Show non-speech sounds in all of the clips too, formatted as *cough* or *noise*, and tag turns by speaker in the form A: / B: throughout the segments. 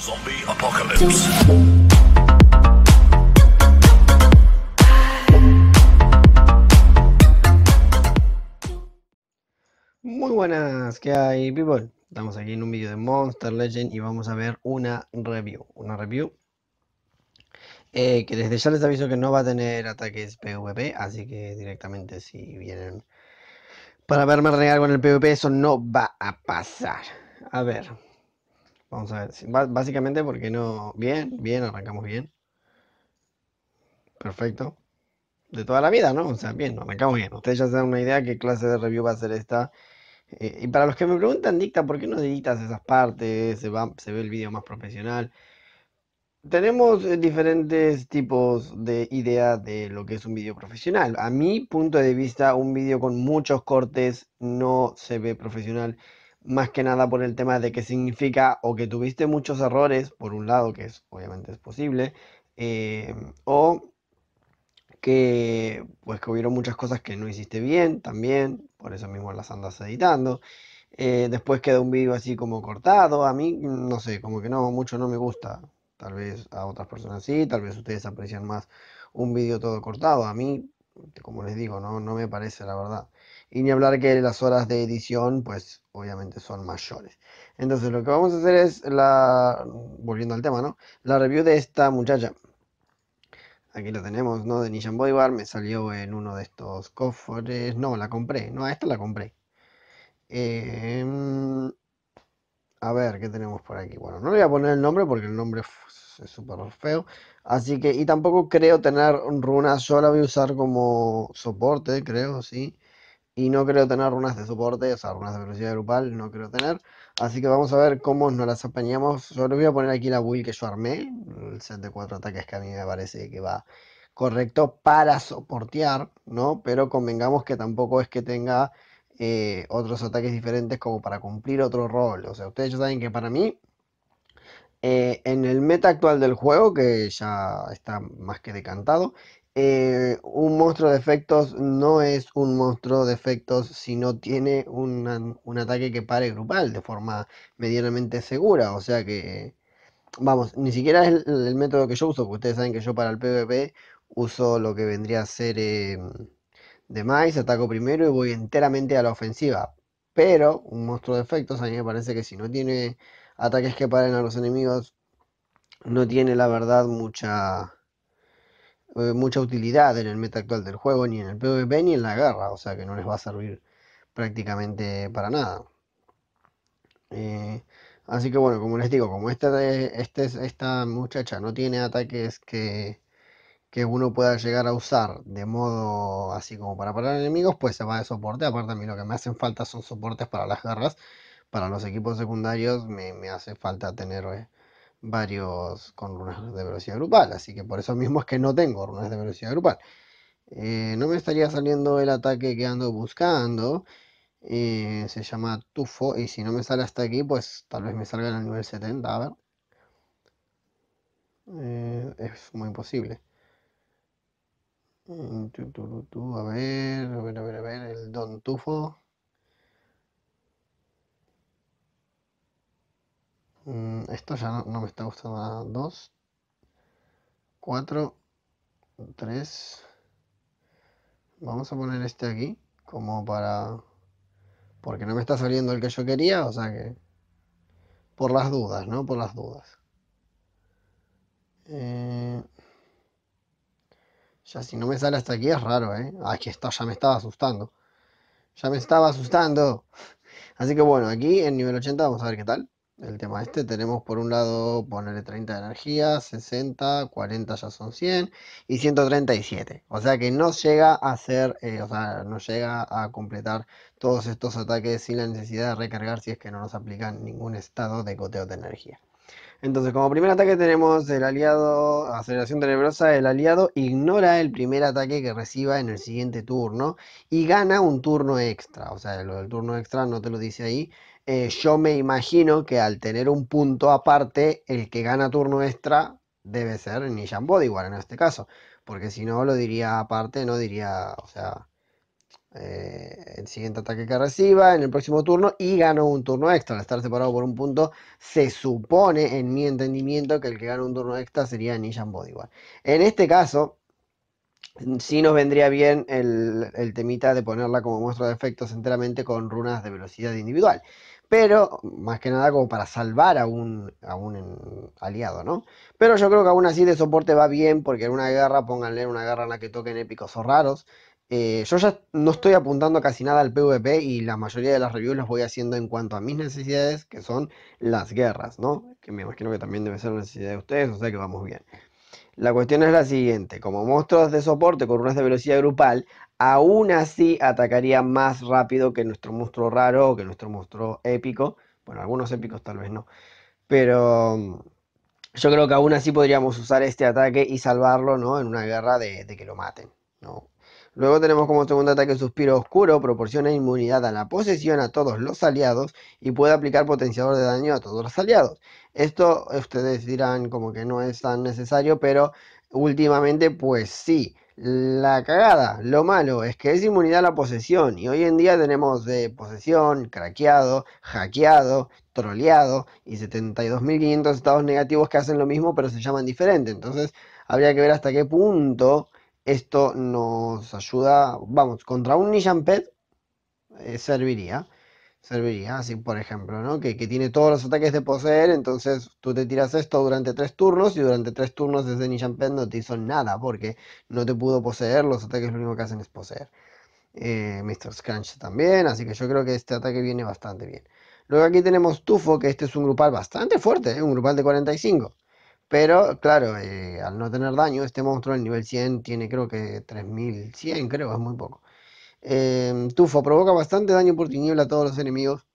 A: Zombie Apocalypse. Muy buenas, ¿qué hay, people? Estamos aquí en un vídeo de Monster Legend y vamos a ver una review. Una review eh, que desde ya les aviso que no va a tener ataques PvP, así que directamente si vienen para verme renegar con el PvP, eso no va a pasar. A ver, Vamos a ver. Básicamente porque no. Bien, bien, arrancamos bien. Perfecto. De toda la vida, ¿no? O sea, bien, arrancamos bien. Ustedes ya se dan una idea qué clase de review va a ser esta. Eh, y para los que me preguntan, Dicta, ¿por qué no editas esas partes? Se, va, se ve el vídeo más profesional. Tenemos eh, diferentes tipos de idea de lo que es un vídeo profesional. A mi punto de vista, un vídeo con muchos cortes no se ve profesional más que nada por el tema de que significa o que tuviste muchos errores, por un lado, que es, obviamente es posible, eh, o que pues hubieron muchas cosas que no hiciste bien también, por eso mismo las andas editando. Eh, después queda un vídeo así como cortado, a mí mm, no sé, como que no, mucho no me gusta. Tal vez a otras personas sí, tal vez ustedes aprecian más un vídeo todo cortado. A mí, como les digo, no, no me parece la verdad. Y ni hablar que las horas de edición, pues obviamente son mayores. Entonces lo que vamos a hacer es la, volviendo al tema, ¿no? La review de esta muchacha. Aquí lo tenemos, ¿no? De Nishan Boybar. Me salió en uno de estos cofres. No, la compré. No, a esta la compré. Em, a ver, ¿qué tenemos por aquí? Bueno, no le voy a poner el nombre porque el nombre es súper feo. Así que, y tampoco creo tener runas. Yo la voy a usar como soporte, creo, sí y no creo tener runas de soporte, o sea, runas de velocidad grupal, no creo tener. Así que vamos a ver cómo nos las apañamos. Yo les voy a poner aquí la build que yo armé, el set de cuatro ataques que a mí me parece que va correcto para soportear, ¿no? Pero convengamos que tampoco es que tenga eh, otros ataques diferentes como para cumplir otro rol. O sea, ustedes ya saben que para mí, eh, en el meta actual del juego, que ya está más que decantado, eh, un monstruo de efectos no es un monstruo de efectos si no tiene un ataque que pare grupal de forma medianamente segura. O sea que, vamos, ni siquiera es el, método que yo uso, porque ustedes saben que yo para el PvP uso lo que vendría a ser eh, de ataco primero y voy enteramente a la ofensiva. Pero un monstruo de efectos a mí me parece que si no tiene ataques que paren a los enemigos, no tiene la verdad mucha eh, mucha utilidad en el meta actual del juego, ni en el PvP ni en la guerra, o sea que no les va a servir prácticamente para nada. Eh, así que bueno, como les digo, como esta, este, esta muchacha no tiene ataques que, que uno pueda llegar a usar de modo así como para parar enemigos, pues se va de soporte. Aparte a mí lo que me hacen falta son soportes para las garras. Para los equipos secundarios me, hace falta tener eh, varios con runas de velocidad grupal, así que por eso mismo es que no tengo runas de velocidad grupal. Eh, no me estaría saliendo el ataque que ando buscando. Eh, se llama Tufo. Y si no me sale hasta aquí, pues tal vez me salga en el nivel 70. A ver. Eh, es muy posible. Mm, a ver, a ver, a ver, a ver. El Don Tufo. Mm, esto ya no, me está gustando nada. 2, 4, 3. Vamos a poner este aquí como para... Porque no me está saliendo el que yo quería, o sea que... Por las dudas, ¿no? Por las dudas. Eh, ya si no me sale hasta aquí es raro, ¿eh? Aquí ah, está, ya me estaba asustando. Ya me estaba asustando. *laughs* Así que bueno, aquí en nivel 80 vamos a ver qué tal el tema este. Tenemos por un lado ponerle 30 de energía, 60, 40 ya son 100 y 137. O sea que no llega a hacer eh, o sea, no llega a completar todos estos ataques sin la necesidad de recargar si es que no nos aplican ningún estado de goteo de energía. Entonces, como primer ataque tenemos el aliado, aceleración tenebrosa, el aliado ignora el primer ataque que reciba en el siguiente turno y gana un turno extra. O sea, lo del turno extra no te lo dice ahí, eh, yo me imagino que al tener un punto aparte, el que gana turno extra debe ser Nishan Bodyguard en este caso. Porque si no, lo diría aparte, no diría, o sea, eh, el siguiente ataque que reciba en el próximo turno y gano un turno extra. Al estar separado por un punto, se supone, en mi entendimiento, que el que gana un turno extra sería Nishan Bodyguard. En este caso, sí nos vendría bien el, el, temita de ponerla como muestra de efectos enteramente con runas de velocidad individual pero más que nada como para salvar a un, aliado, ¿no? Pero yo creo que aún así de soporte va bien, porque en una guerra, pónganle una guerra en la que toquen épicos o raros. Eh, yo ya no estoy apuntando casi nada al PvP y la mayoría de las reviews las voy haciendo en cuanto a mis necesidades, que son las guerras, ¿no? Que me imagino que también debe ser una necesidad de ustedes, o sea que vamos bien. La cuestión es la siguiente, como monstruos de soporte con runas de velocidad grupal, aún así atacaría más rápido que nuestro monstruo raro o que nuestro monstruo épico. Bueno, algunos épicos tal vez no. Pero mm, yo creo que aún así podríamos usar este ataque y salvarlo, ¿no? En una guerra de, de que lo maten, ¿no? Luego tenemos como segundo ataque Suspiro Oscuro, proporciona inmunidad a la posesión a todos los aliados y puede aplicar potenciador de daño a todos los aliados. Esto ustedes dirán como que no es tan necesario, pero últimamente pues sí. La cagada, lo malo es que es inmunidad a la posesión y hoy en día tenemos de posesión, craqueado, hackeado, troleado y 72.500 estados negativos que hacen lo mismo pero se llaman diferente. Entonces habría que ver hasta qué punto esto nos ayuda, vamos, contra un Nishan Pet eh, serviría. Serviría, así por ejemplo, ¿no? Que, tiene todos los ataques de poseer, entonces tú te tiras esto durante tres turnos y durante tres turnos ese Nishan Pet no te hizo nada porque no te pudo poseer, los ataques lo único que hacen es poseer. Eh, Mr. Scrunch también, así que yo creo que este ataque viene bastante bien. Luego aquí tenemos Tufo, que este es un grupal bastante fuerte, ¿eh? un grupal de 45. Pero claro, eh, al no tener daño, este monstruo en nivel 100 tiene creo que 3100, creo, es muy poco. Em, tufo provoca bastante daño por tiniebla a todos los enemigos.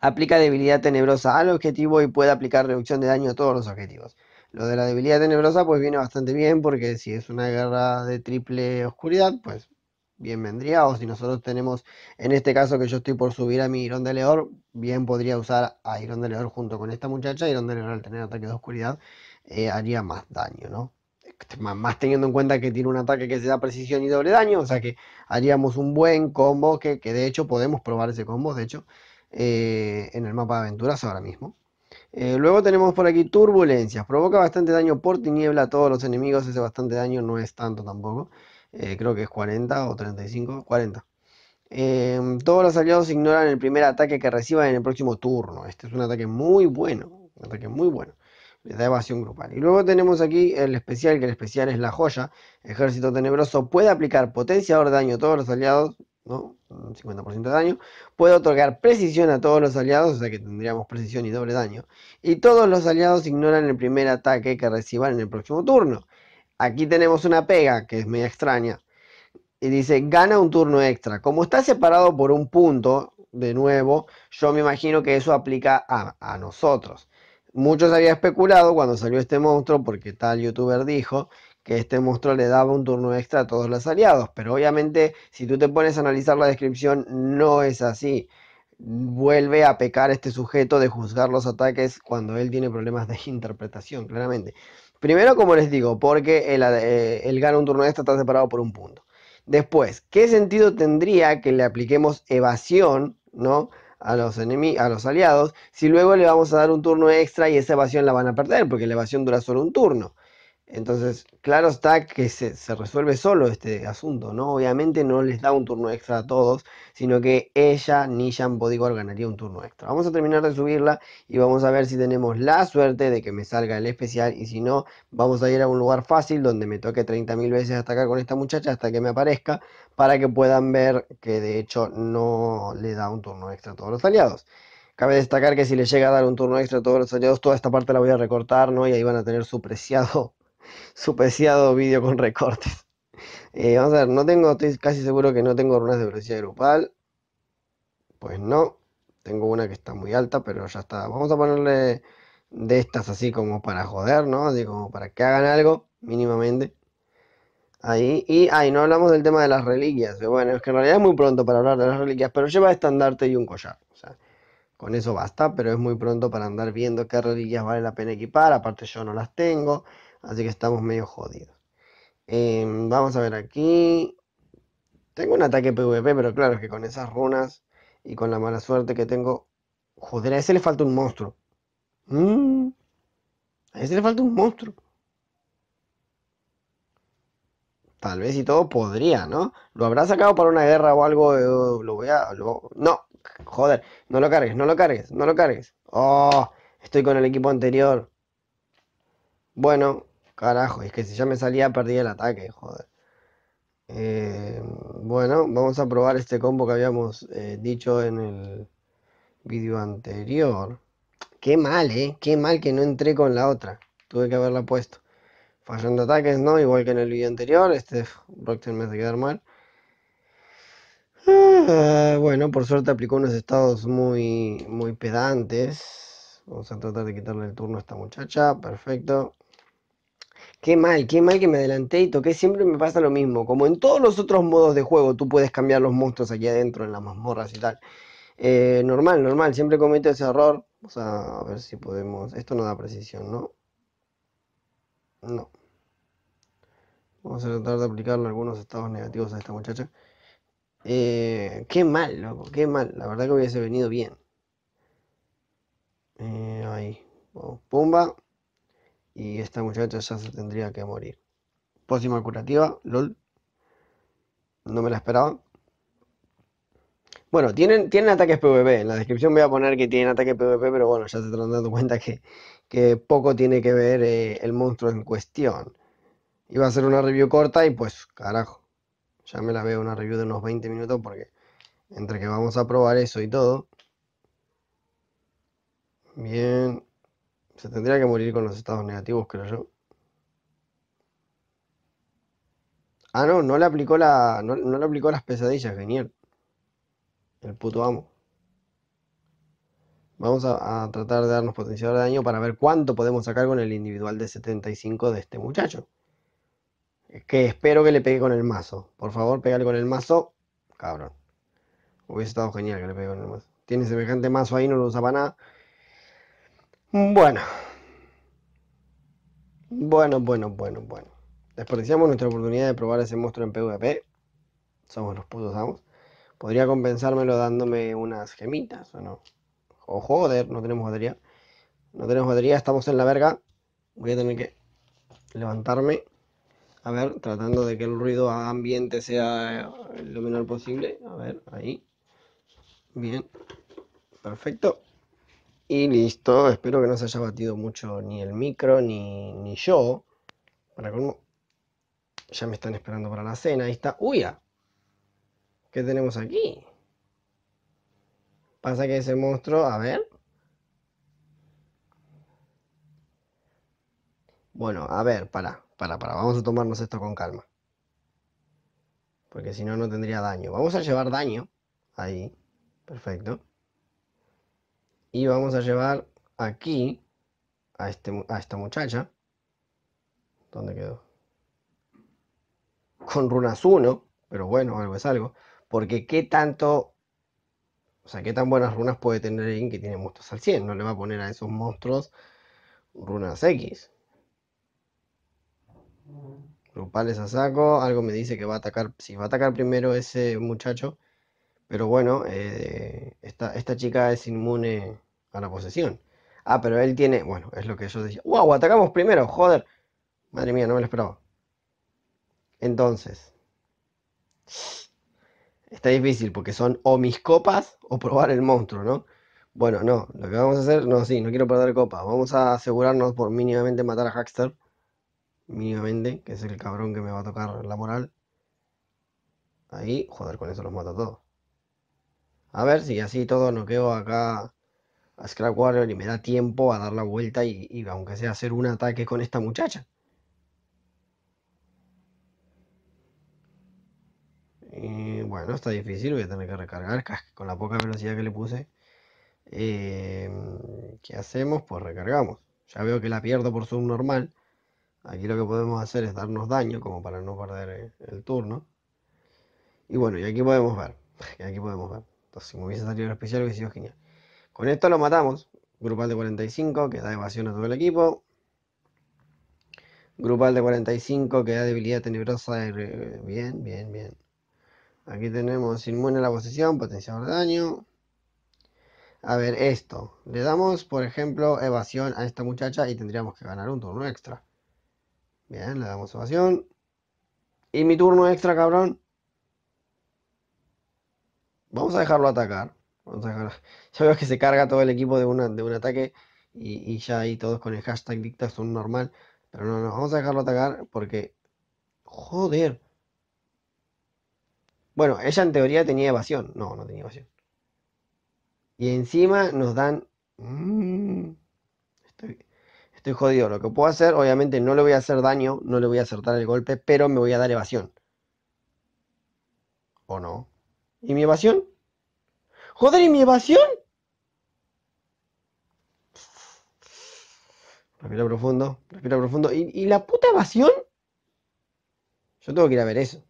A: Aplica debilidad tenebrosa al objetivo y puede aplicar reducción de daño a todos los objetivos. Lo de la debilidad tenebrosa pues viene bastante bien porque si es una guerra de triple oscuridad, pues bien vendría, o si nosotros tenemos, en este caso que yo estoy por subir a mi Irón de Leor, bien podría usar a Irón de Leor junto con esta muchacha, Irón de Leor al tener ataque de oscuridad eh, haría más daño, ¿no? Este, más teniendo en cuenta que tiene un ataque que se da precisión y doble daño, o sea que haríamos un buen combo, que, de hecho podemos probar ese combo, de hecho, eh, en el mapa de aventuras ahora mismo. Eh, luego tenemos por aquí turbulencias, provoca bastante daño por tiniebla a todos los enemigos, ese bastante daño no es tanto tampoco. Eh, creo que es 40 o 35, 40. Em, todos los aliados ignoran el primer ataque que reciban en el próximo turno. Este es un ataque muy bueno, un ataque muy bueno. le da evasión grupal. Y luego tenemos aquí el especial, que el especial es la joya. Ejército Tenebroso puede aplicar potenciador de daño a todos los aliados, Un 50% de daño. Puede otorgar precisión a todos los aliados, o sea que tendríamos precisión y doble daño. Y todos los aliados ignoran el primer ataque que reciban en el próximo turno. Aquí tenemos una pega que es media extraña. Y dice, gana un turno extra. Como está separado por un punto, de nuevo, yo me imagino que eso aplica a, a nosotros. Muchos habían especulado cuando salió este monstruo, porque tal youtuber dijo que este monstruo le daba un turno extra a todos los aliados. Pero obviamente, si tú te pones a analizar la descripción, no es así. Vuelve a pecar este sujeto de juzgar los ataques cuando él tiene problemas de *laughs* interpretación, claramente. Primero, como les digo, porque el, gano eh, gana un turno extra este está separado por un punto. Después, ¿qué sentido tendría que le apliquemos evasión, ¿no? A los, a los aliados, si luego le vamos a dar un turno extra y esa evasión la van a perder, porque la evasión dura solo un turno. Entonces, claro está que se, resuelve solo este asunto, ¿no? Obviamente no les da un turno extra a todos, sino que ella, Nishan Bodyguard, ganaría un turno extra. Vamos a terminar de subirla y vamos a ver si tenemos la suerte de que me salga el especial y si no, vamos a ir a un lugar fácil donde me toque 30.000 veces atacar con esta muchacha hasta que me aparezca para que puedan ver que de hecho no le da un turno extra a todos los aliados. Cabe destacar que si le llega a dar un turno extra a todos los aliados, toda esta parte la voy a recortar, ¿no? Y ahí van a tener su preciado su vídeo con recortes. *laughs* Eh, vamos a ver, no tengo, estoy casi seguro que no tengo runas de velocidad grupal. Pues no. Tengo una que está muy alta, pero ya está. Vamos a ponerle de estas así como para joder, ¿no? Así como para que hagan algo, mínimamente. Ahí, y ahí no hablamos del tema de las reliquias. Bueno, es que en realidad es muy pronto para hablar de las reliquias, pero lleva estandarte y un collar. con eso basta, pero es muy pronto para andar viendo qué reliquias vale la pena equipar. Aparte, yo no las tengo. Así que estamos medio jodidos. Em, vamos a ver aquí. Tengo un ataque PvP, pero claro, es que con esas runas y con la mala suerte que tengo. Joder, a ese le falta un monstruo. Mm. a ese le falta un monstruo. Tal vez y todo podría, ¿no? Lo habrá sacado para una guerra o algo. Eh, lo voy no, joder, no lo cargues, no lo cargues, no lo cargues. Oh, estoy con el equipo anterior. Bueno, Carajo, es que si ya me salía, perdí el ataque, joder. Eh, bueno, vamos a probar este combo que habíamos eh, dicho en el vídeo anterior. Qué mal, ¿eh? Qué mal que no entré con la otra. Tuve que haberla puesto. Fallando ataques, ¿no? Igual que en el vídeo anterior. Este Rockstar me hace quedar mal. Ah, bueno, por suerte aplicó unos estados muy, muy pedantes. Vamos a tratar de quitarle el turno a esta muchacha. Perfecto. Qué mal, qué mal que me adelanté y toqué. Siempre me pasa lo mismo. Como en todos los otros modos de juego, tú puedes cambiar los monstruos aquí adentro, en las mazmorras y tal. Eh, normal, normal. Siempre cometo ese error. O a ver si podemos. Esto no da precisión, ¿no? No. Vamos a tratar de aplicarle algunos estados negativos a esta muchacha. Eh, qué mal, loco, qué mal. La verdad que hubiese venido bien. Eh, ahí. Pumba y esta muchacha ya se tendría que morir. Pócima curativa, lol. No me la esperaba. Bueno, tienen, ataques PvP. En la descripción voy a poner que tienen ataques PvP, pero bueno, ya se están dando cuenta que, poco tiene que ver eh, el monstruo en cuestión. Iba a hacer una review corta y pues, carajo. Ya me la veo una review de unos 20 minutos porque entre que vamos a probar eso y todo. Bien, se tendría que morir con los estados negativos, creo yo. Ah, no, no le aplicó la. aplicó las pesadillas, genial. El puto amo. Vamos a, tratar de darnos potenciador de daño para ver cuánto podemos sacar con el individual de 75 de este muchacho. Es que espero que le pegue con el mazo. Por favor, pegale con el mazo. Cabrón. Hubiese estado genial que le pegue con el mazo. Tiene semejante mazo ahí, no lo usa para nada. Bueno. Bueno, bueno, bueno, bueno. Desperdiciamos nuestra oportunidad de probar ese monstruo en PvP. Somos los putos amos. Podría compensármelo dándome unas gemitas o no. O joder, no tenemos batería. No tenemos batería, estamos en la verga. Voy a tener que levantarme. A ver, tratando de que el ruido ambiente sea lo menor posible. A ver, ahí. Bien. Perfecto. Y listo, espero que no se haya batido mucho ni el micro ni, yo. Para cómo ya me están esperando para la cena. Ahí está. ¡Uy! Ah. ¿Qué tenemos aquí? Pasa que ese monstruo, a ver. Bueno, a ver, para, para, para. Vamos a tomarnos esto con calma. Porque si no, no tendría daño. Vamos a llevar daño. Ahí. Perfecto y vamos a llevar aquí a, este, a esta muchacha. ¿Dónde quedó? Con runas 1, pero bueno, algo es algo. Porque qué tanto, o sea, qué tan buenas runas puede tener alguien que tiene monstruos al 100. No le va a poner a esos monstruos runas X. Grupales a saco, algo me dice que va a atacar, si va a atacar primero ese muchacho, pero bueno, eh, esta, esta, chica es inmune a la posesión. Ah, pero él tiene. Bueno, es lo que yo decía. ¡Wow! Atacamos primero, joder. Madre mía, no me lo esperaba. Entonces. Está difícil porque son o mis copas o probar el monstruo, ¿no? Bueno, no, lo que vamos a hacer, no, sí, no quiero perder copas. Vamos a asegurarnos por mínimamente matar a Hackster. Mínimamente, que es el cabrón que me va a tocar la moral. Ahí, joder, con eso los mato a todos. A ver si así todo no quedo acá a Scrap Warrior y me da tiempo a dar la vuelta y, aunque sea hacer un ataque con esta muchacha. Eh, bueno, está difícil, voy a tener que recargar con la poca velocidad que le puse. Em, ¿Qué hacemos? Pues recargamos. Ya veo que la pierdo por normal. Aquí lo que podemos hacer es darnos daño como para no perder eh, el turno. Y bueno, y aquí podemos ver. *laughs* Y aquí podemos ver si me hubiese salido el especial, hubiese sido genial. Con esto lo matamos. Grupal de 45, que da evasión a todo el equipo. Grupal de 45, que da debilidad tenebrosa. Eh, bien, bien, bien. Aquí tenemos inmune a la posesión, potenciador de daño. A ver, esto. Le damos, por ejemplo, evasión a esta muchacha y tendríamos que ganar un turno extra. Bien, le damos evasión. Y mi turno extra, cabrón. Vamos a dejarlo atacar. *laughs* Ya veo que se carga todo el equipo de, un ataque y, ya ahí todos con el hashtag dicta son normal. Pero no, no, vamos a dejarlo atacar porque... Joder. Bueno, ella en teoría tenía evasión. No, no tenía evasión. Y encima nos dan... Mm, estoy jodido. Lo que puedo hacer, obviamente no le voy a hacer daño, no le voy a acertar el golpe, pero me voy a dar evasión. ¿O no? ¿Y mi evasión? Joder, ¿y mi evasión? Respira profundo, respira profundo. ¿Y, la puta evasión? Yo tengo que ir a ver eso.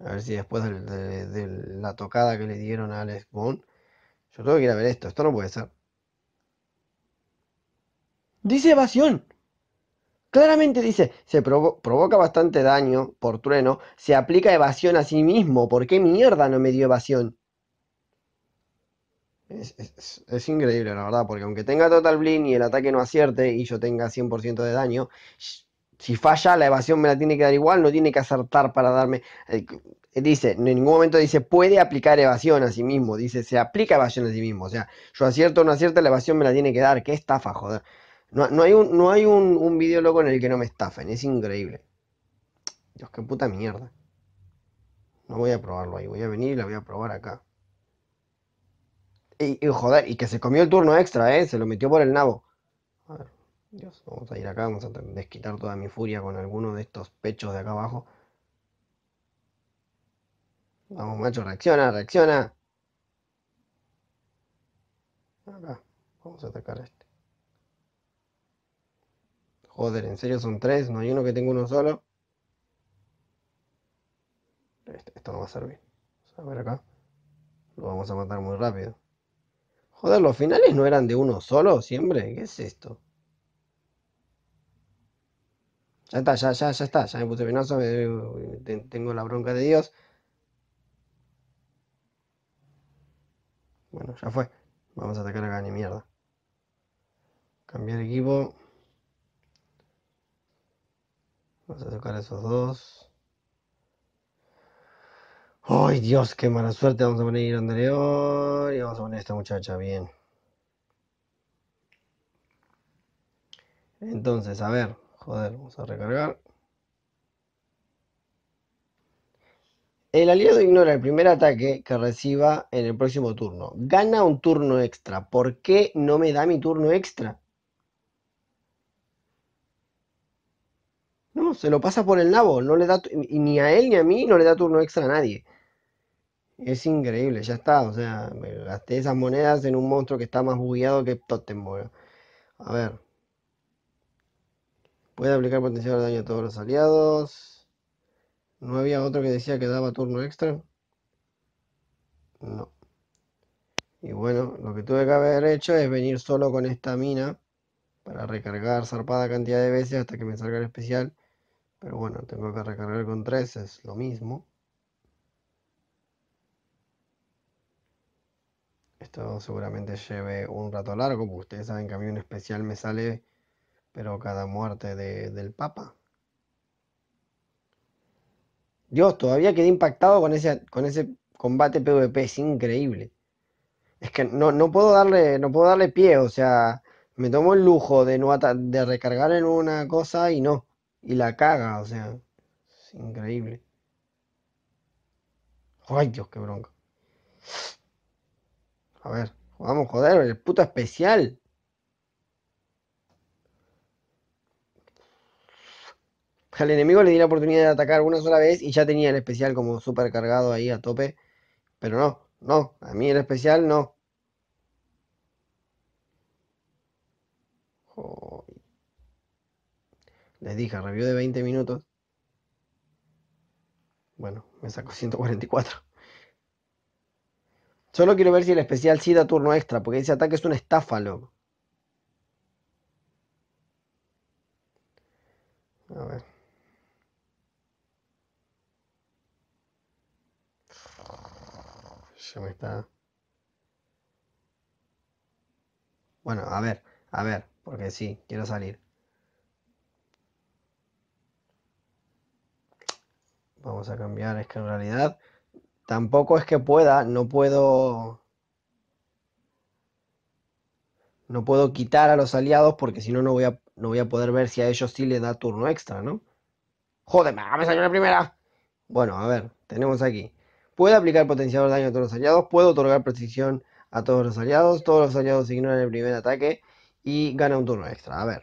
A: A ver si después de, la tocada que le dieron a Alex Bond, yo tengo que ir a ver esto. Esto no puede ser. Dice evasión. Claramente dice, se provoca bastante daño por trueno, se aplica evasión a sí mismo, ¿por qué mierda no me dio evasión? Es, increíble, la verdad, porque aunque tenga total blind y el ataque no acierte y yo tenga 100% de daño, si falla, la evasión me la tiene que dar igual, no tiene que acertar para darme... Eh, eh, dice, en ningún momento dice, puede aplicar evasión a sí mismo, dice, se aplica evasión a sí mismo, o sea, yo acierto o no acierto, la evasión me la tiene que dar, qué estafa, joder. No, hay, un, no hay un, video loco en el que no me estafen, es increíble. Dios, qué puta mierda. No voy a probarlo ahí, voy a venir y la voy a probar acá. Y, joder, y que se comió el turno extra, ¿eh? Se lo metió por el nabo. Dios, vamos a ir acá, vamos a desquitar toda mi furia con alguno de estos pechos de acá abajo. Vamos, macho, reacciona, reacciona. Acá, vamos a atacar esto. Joder, ¿en serio son tres? ¿No hay uno que tenga uno solo? Este, esto no va a servir. A ver acá. Lo vamos a matar muy rápido. Joder, ¿los finales no eran de uno solo siempre? ¿Qué es esto? Ya está, ya, ya está. Ya me puse penoso. tengo la bronca de Dios. Bueno, ya fue. Vamos a atacar acá, ni mierda. Cambiar equipo. Vamos a sacar esos dos. ¡Ay, Dios! ¡Qué mala suerte! Vamos a poner León y vamos a poner a esta muchacha bien. Entonces, a ver. Joder, vamos a recargar. El aliado ignora el primer ataque que reciba en el próximo turno. Gana un turno extra. ¿Por qué no me da mi turno extra? se lo pasa por el nabo, no le da ni a él ni a mí no le da turno extra a nadie. Es increíble, ya está, o sea, me gasté esas monedas en un monstruo que está más bugueado que Totem, A ver. Puede aplicar potencial de daño a todos los aliados. ¿No había otro que decía que daba turno extra? No. Y bueno, lo que tuve que haber hecho es venir solo con esta mina para recargar zarpada cantidad de veces hasta que me salga el especial. Pero bueno, tengo que recargar con tres, es lo mismo. Esto seguramente lleve un rato largo, porque ustedes saben que a mí un especial me sale, pero cada muerte de, del Papa. Dios, todavía quedé impactado con ese, con ese combate PvP, es increíble. Es que no, puedo darle, no puedo darle pie, o sea, me tomo el lujo de, no de recargar en una cosa y no y la caga, o sea, es increíble. Ay, Dios, qué bronca. A ver, vamos, joder, el puto especial. Al enemigo le di la oportunidad de atacar una sola vez y ya tenía el especial como super cargado ahí a tope. Pero no, no, a mí el especial no. Les dije, review de 20 minutos. Bueno, me sacó 144. Solo quiero ver si el especial sí da turno extra, porque ese ataque es un estafa, A ver. Ya me está. Bueno, a ver, a ver, porque sí, quiero salir. Vamos a cambiar, es que en realidad tampoco es que pueda, no puedo... No puedo quitar a los aliados porque si no, no voy a, no voy a poder ver si a ellos sí le da turno extra, ¿no? Joder, me salió la primera. Bueno, a ver, tenemos aquí. Puede aplicar potenciador de daño a todos los aliados, puedo otorgar precisión a todos los aliados, todos los aliados ignoran el primer ataque y gana un turno extra. A ver,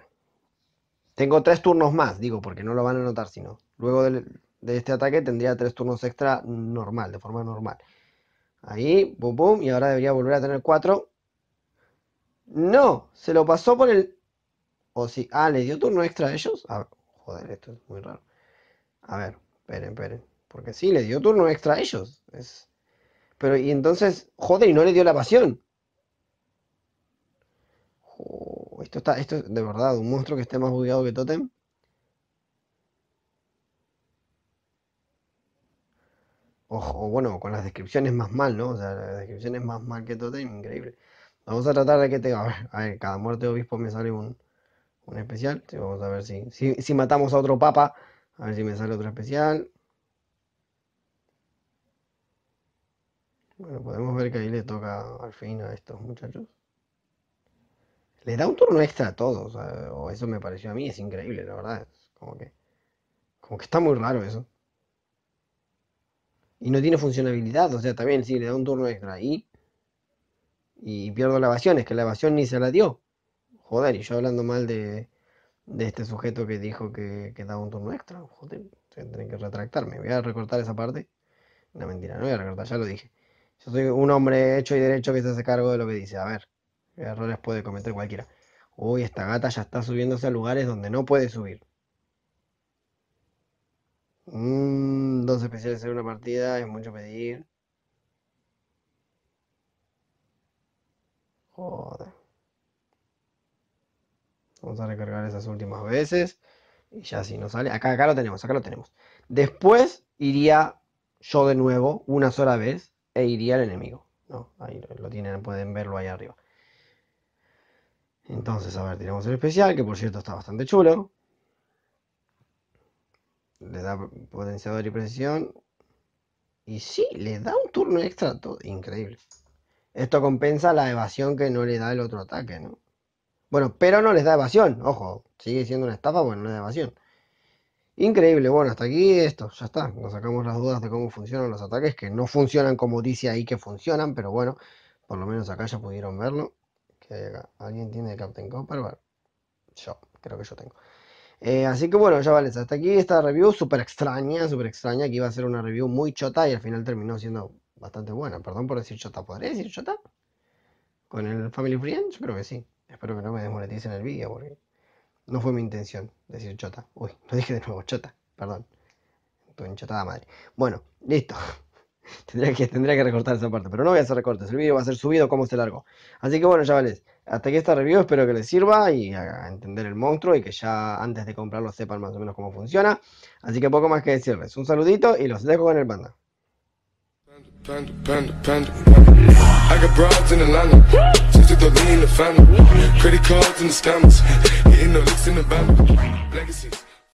A: tengo tres turnos más, digo, porque no lo van a notar sino Luego del, de este ataque tendría tres turnos extra normal, de forma normal. Ahí, pum, pum, y ahora debería volver a tener cuatro. No, se lo pasó por el... O si, sí, ah, le dio turno extra a ellos. Ah, joder, esto es muy raro. A ver, esperen, esperen. Porque sí, le dio turno extra a ellos. Es... Pero y entonces, joder, y no le dio la pasión. Oh, esto está, esto es de verdad, un monstruo que esté más bugueado que Totem. Ojo, bueno, con las descripciones más mal, ¿no? O sea, las descripciones más mal que Totem, increíble. Vamos a tratar de que tenga, A ver, cada muerte de obispo me sale un, especial. vamos a ver si, si, matamos a otro papa. A ver si me sale otro especial. Bueno, podemos ver que ahí le toca al fin a estos muchachos. Les da un turno extra a todos, o eso me pareció a mí, es increíble, la verdad. como que, como que está muy raro eso y no tiene funcionabilidad, o sea, también si le da un turno extra y, y pierdo la evasión, es que la evasión ni se la dio. Joder, y yo hablando mal de, de este sujeto que dijo que, que daba un turno extra, joder, tengo que retractarme, voy a recortar esa parte. No, mentira, no voy a recortar, ya lo dije. Yo soy un hombre hecho y derecho que se hace cargo de lo que dice. A ver, errores puede cometer cualquiera. Uy, esta gata ya está subiéndose a lugares donde no puede subir. Mm, dos especiales en una partida es mucho pedir. Joder. Vamos a recargar esas últimas veces. Y ya si no sale. Acá, acá lo tenemos, acá lo tenemos. Después iría yo de nuevo, una sola vez, e iría al enemigo. ahí lo tienen, pueden verlo ahí arriba. Entonces, a ver, tiramos el especial, que por cierto está bastante chulo. Le da potenciador y presión. Y sí, le da un turno extra. Todo. Increíble. Esto compensa la evasión que no le da el otro ataque, ¿no? Bueno, pero no les da evasión. Ojo, sigue siendo una estafa, bueno, no es evasión. Increíble, bueno, hasta aquí esto, ya está. Nos sacamos las dudas de cómo funcionan los ataques, que no funcionan como dice ahí que funcionan, pero bueno, por lo menos acá ya pudieron verlo. que ¿Alguien tiene Captain Copper? Bueno, yo, creo que yo tengo. Eh, así que bueno, chavales, hasta aquí esta review súper extraña, súper extraña, que iba a ser una review muy chota y al final terminó siendo bastante buena. Perdón por decir chota, ¿podré decir chota? ¿Con el Family Friend? Yo creo que sí. Espero que no me desmoneticen el vídeo porque no fue mi intención decir chota. Uy, lo dije de nuevo, chota, perdón. Estoy en madre. Bueno, listo. *laughs* tendría, que, recortar esa parte, pero no voy a hacer recortes. El vídeo va a ser subido como este largo. Así que bueno, chavales hasta aquí esta review, espero que les sirva y a entender el monstruo y que ya antes de comprarlo sepan más o menos cómo funciona. Así que poco más que decirles. Un saludito y los dejo con el banda.